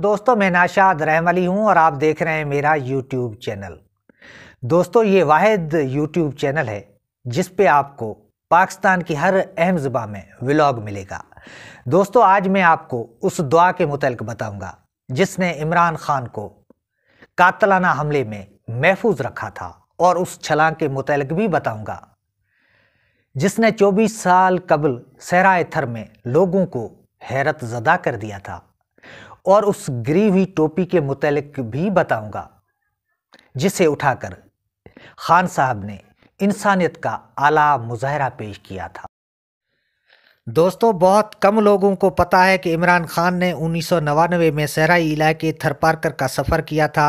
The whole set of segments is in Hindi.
दोस्तों मैं नाशाद रहम अली हूँ और आप देख रहे हैं मेरा यूट्यूब चैनल दोस्तों ये वाद यूट्यूब चैनल है जिस पे आपको पाकिस्तान की हर अहम ज़ुबा में व्लॉग मिलेगा दोस्तों आज मैं आपको उस दुआ के मुतलक बताऊँगा जिसने इमरान खान को कातलाना हमले में महफूज रखा था और उस छलांग के मुतलक भी बताऊँगा जिसने 24 साल कबल सहरा थर में लोगों को हैरत ज़दा कर दिया था और उस गिरी हुई टोपी के मुतलक भी बताऊंगा जिसे उठाकर खान साहब ने इंसानियत का आला मुजाहरा पेश किया था दोस्तों बहुत कम लोगों को पता है कि इमरान खान ने उन्नीस में सहराई इलाके थरपारकर का सफ़र किया था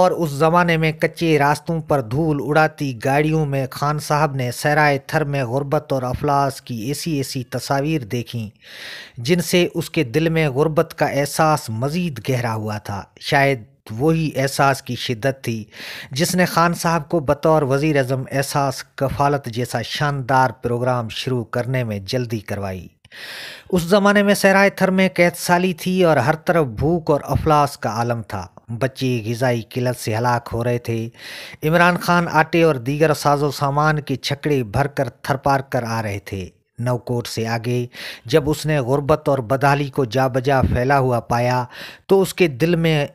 और उस ज़माने में कच्चे रास्तों पर धूल उड़ाती गाड़ियों में खान साहब ने सहराए थर में गुर्बत और अफलास की ऐसी ऐसी तस्वीर देखी जिनसे उसके दिल में गुर्बत का एहसास मज़ीद गहरा हुआ था शायद वही एहसास की शिदत थी जिसने खान साहब को बतौर वज़ी अजम एहसास कफालत जैसा शानदार प्रोग्राम शुरू करने में जल्दी करवाई उस ज़माने में सराय थर में कैद साली थी और हर तरफ भूख और अफलास का आलम था बच्चे गज़ाई किलत से हलाक हो रहे थे इमरान खान आटे और दीगर साजो सामान के छकड़े भरकर थरपार कर आ रहे थे नवकोट से आगे जब उसने गुर्बत और बदहाली को जा बजा फैला हुआ पाया तो उसके दिल में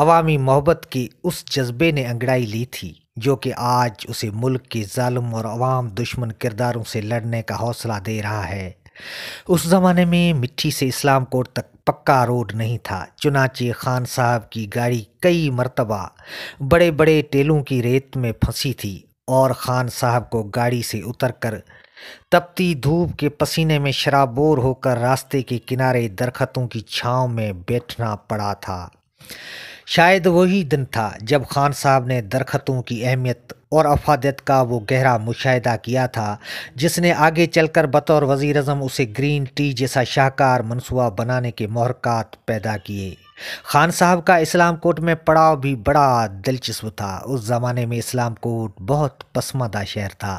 अवामी मोहब्बत के उस जज्बे ने अंगड़ाई ली थी जो कि आज उसे मुल्क के जालम और अवाम दुश्मन किरदारों से लड़ने का हौसला दे रहा है उस ज़माने में मिट्टी से इस्लाम कोट तक पक्का रोड नहीं था चुनाचे खान साहब की गाड़ी कई मरतबा बड़े बड़े टेलों की रेत में फंसी थी और ख़ान साहब को गाड़ी से उतरकर तपती धूप के पसीने में शराबोर होकर रास्ते के किनारे दरख्तों की छाँव में बैठना पड़ा था शायद वही दिन था जब खान साहब ने दरखतों की अहमियत और अफादत का वो गहरा मुशाह किया था जिसने आगे चलकर बतौर वज़ी अजम उसे ग्रीन टी जैसा शाहकार मनसूबा बनाने के महरक़ात पैदा किए खान साहब का इस्लाम कोट में पड़ाव भी बड़ा दिलचस्प था उस ज़माने में इस्लाम कोट बहुत पसमदा शहर था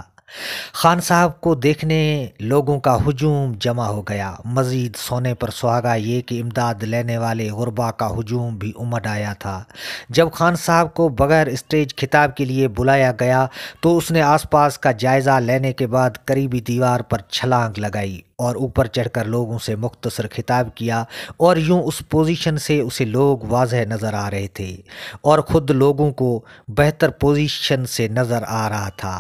खान साहब को देखने लोगों का हजूम जमा हो गया मज़ीद सोने पर सुहागा ये कि इमदाद लेने वाले गुरबा का हजूम भी उमड़ आया था जब खान साहब को बगैर स्टेज खिताब के लिए बुलाया गया तो उसने आसपास का जायज़ा लेने के बाद करीबी दीवार पर छलांग लगाई और ऊपर चढ़कर लोगों से मुख्तसर खिताब किया और यूं उस पोजीशन से उसे लोग वाज नज़र आ रहे थे और ख़ुद लोगों को बेहतर पोजीशन से नज़र आ रहा था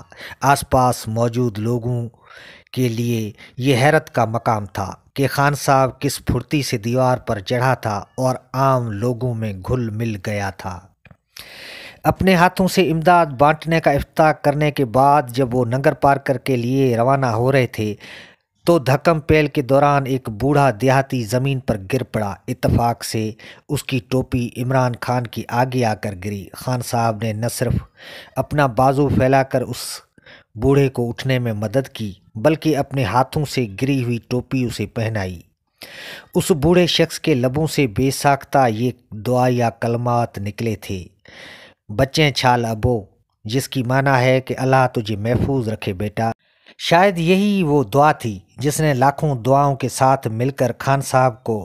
आसपास मौजूद लोगों के लिए ये हैरत का मकाम था कि खान साहब किस फुर्ती से दीवार पर चढ़ा था और आम लोगों में घुल मिल गया था अपने हाथों से इमदाद बांटने का अफ्ताह करने के बाद जब वो नंगर पार करके लिए रवाना हो रहे थे तो धक्कम पेल के दौरान एक बूढ़ा देहाती ज़मीन पर गिर पड़ा इतफाक से उसकी टोपी इमरान खान की आगे आकर गिरी खान साहब ने न सिर्फ अपना बाजू फैलाकर उस बूढ़े को उठने में मदद की बल्कि अपने हाथों से गिरी हुई टोपी उसे पहनाई उस बूढ़े शख्स के लबों से बेसाख्ता ये दुआ या कलमात निकले थे बच्चे छाल अबो जिसकी माना है कि अल्लाह तुझे महफूज रखे बेटा शायद यही वो दुआ थी जिसने लाखों दुआओं के साथ मिलकर खान साहब को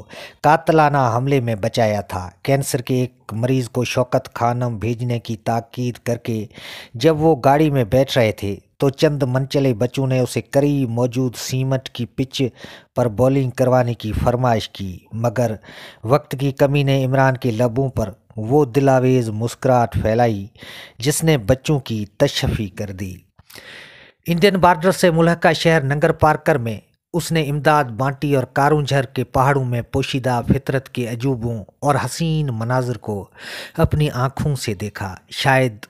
कातलाना हमले में बचाया था कैंसर के एक मरीज़ को शौकत खानम भेजने की ताकीद करके जब वो गाड़ी में बैठ रहे थे तो चंद मनचले बच्चों ने उसे करीब मौजूद सीमट की पिच पर बॉलिंग करवाने की फरमाइश की मगर वक्त की कमी ने इमरान के लबों पर वो दिलावेज मुस्कुराहट फैलाई जिसने बच्चों की तशफी कर दी इंडियन बॉर्डर से मुलहका शहर नंगर पार्कर में उसने इमदाद बांटी और कारूंझर के पहाड़ों में पोशीदा फितरत के अजूबों और हसीन मनाजर को अपनी आँखों से देखा शायद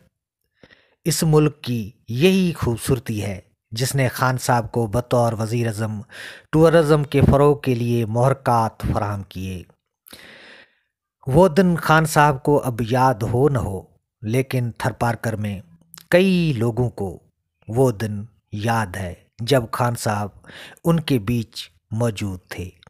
इस मुल्क की यही खूबसूरती है जिसने खान साहब को बतौर वज़ी अजम टूरज़म के फ़रोग के लिए महरक़ात फराहम किए वो दिन खान साहब को अब याद हो न हो लेकिन थरपारकर में कई लोगों को वो दिन याद है जब खान साहब उनके बीच मौजूद थे